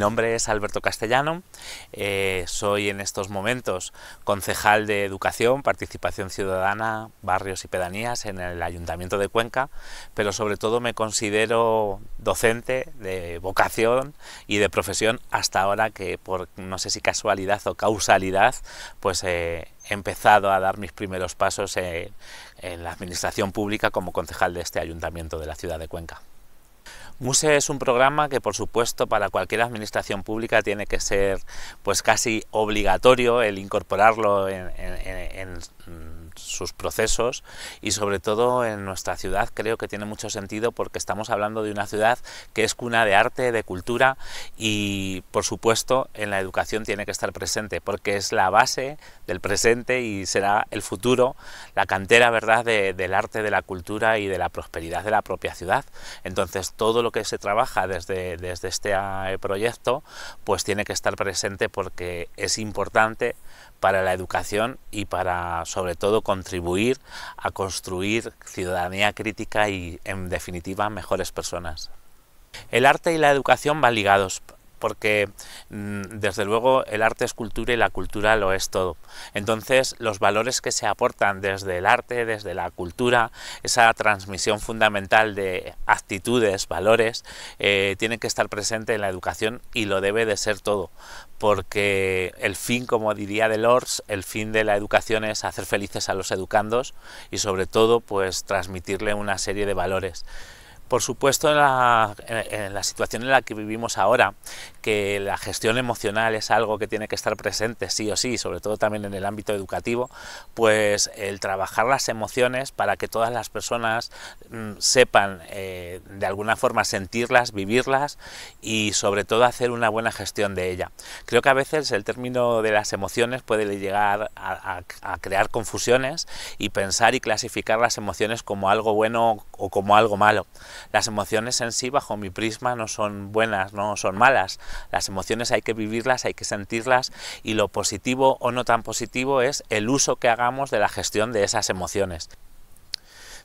nombre es Alberto Castellano, eh, soy en estos momentos concejal de Educación, Participación Ciudadana, Barrios y Pedanías en el Ayuntamiento de Cuenca, pero sobre todo me considero docente de vocación y de profesión hasta ahora que por no sé si casualidad o causalidad, pues eh, he empezado a dar mis primeros pasos en la administración pública como concejal de este Ayuntamiento de la ciudad de Cuenca. MUSE es un programa que, por supuesto, para cualquier administración pública tiene que ser pues casi obligatorio el incorporarlo en, en sus procesos y sobre todo en nuestra ciudad creo que tiene mucho sentido porque estamos hablando de una ciudad que es cuna de arte, de cultura y por supuesto en la educación tiene que estar presente porque es la base del presente y será el futuro, la cantera verdad del arte, de la cultura y de la prosperidad de la propia ciudad. Entonces todo lo que se trabaja desde, desde este eh, proyecto pues tiene que estar presente porque es importante para la educación y para sobre todo contribuir a construir ciudadanía crítica y, en definitiva, mejores personas. El arte y la educación van ligados porque mm, desde luego el arte es cultura y la cultura lo es todo. Entonces los valores que se aportan desde el arte, desde la cultura, esa transmisión fundamental de actitudes, valores, eh, tiene que estar presente en la educación y lo debe de ser todo, porque el fin, como diría Delors, el fin de la educación es hacer felices a los educandos y sobre todo pues transmitirle una serie de valores. Por supuesto, en la, situación en la que vivimos ahora, que la gestión emocional es algo que tiene que estar presente sí o sí, sobre todo también en el ámbito educativo, pues el trabajar las emociones para que todas las personas mm, sepan eh, de alguna forma sentirlas, vivirlas y sobre todo hacer una buena gestión de ella. Creo que a veces el término de las emociones puede llegar a crear confusiones y pensar y clasificar las emociones como algo bueno o como algo malo. Las emociones en sí, bajo mi prisma, no son buenas, no son malas. Las emociones hay que vivirlas, hay que sentirlas y lo positivo o no tan positivo es el uso que hagamos de la gestión de esas emociones.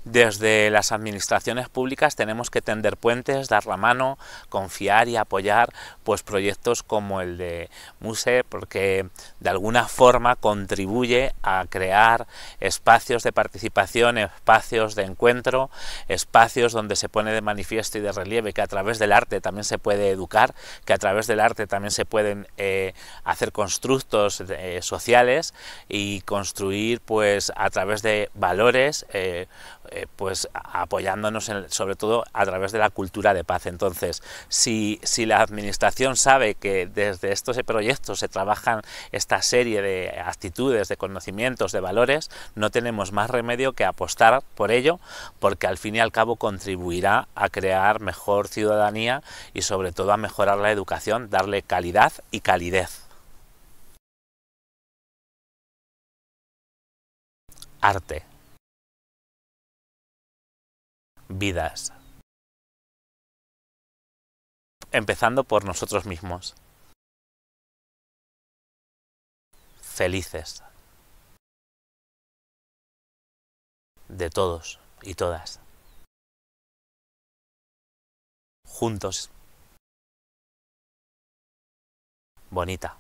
Desde las administraciones públicas tenemos que tender puentes, dar la mano, confiar y apoyar pues, proyectos como el de MUSE, porque de alguna forma contribuye a crear espacios de participación, espacios de encuentro, espacios donde se pone de manifiesto y de relieve que a través del arte también se puede educar, que a través del arte también se pueden eh, hacer constructos eh, sociales y construir pues, a través de valores. Eh, eh, pues apoyándonos en, sobre todo a través de la cultura de paz. Entonces, si, si la Administración sabe que desde estos proyectos se trabajan esta serie de actitudes, de conocimientos, de valores, no tenemos más remedio que apostar por ello, porque al fin y al cabo contribuirá a crear mejor ciudadanía y sobre todo a mejorar la educación, darle calidad y calidez. Arte vidas. Empezando por nosotros mismos. Felices. De todos y todas. Juntos. Bonita.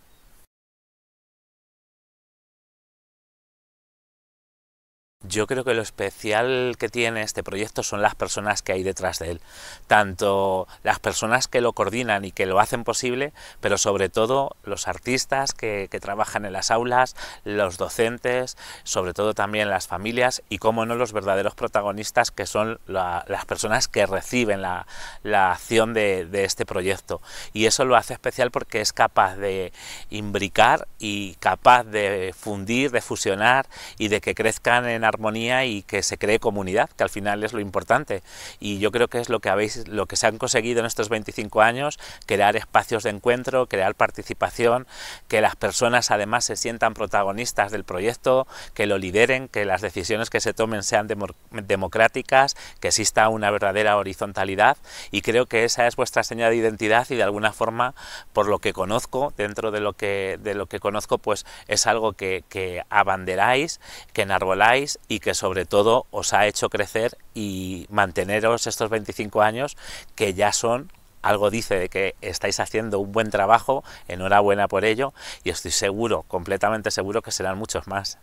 yo creo que lo especial que tiene este proyecto son las personas que hay detrás de él, tanto las personas que lo coordinan y que lo hacen posible, pero sobre todo los artistas que, trabajan en las aulas, los docentes, sobre todo también las familias y, como no, los verdaderos protagonistas que son las personas que reciben la, acción de, este proyecto. Y eso lo hace especial porque es capaz de imbricar y capaz de fundir, de fusionar y de que crezcan en armonía armonía y que se cree comunidad, que al final es lo importante. Y yo creo que es lo que, habéis, lo que se han conseguido en estos 25 años, crear espacios de encuentro, crear participación, que las personas además se sientan protagonistas del proyecto, que lo lideren, que las decisiones que se tomen sean democráticas, que exista una verdadera horizontalidad y creo que esa es vuestra señal de identidad y de alguna forma, por lo que conozco, dentro de lo que, de lo que conozco, pues es algo que, que abanderáis, que enarboláis y que sobre todo os ha hecho crecer y manteneros estos 25 años que ya son algo dice de que estáis haciendo un buen trabajo, enhorabuena por ello y estoy seguro, completamente seguro que serán muchos más.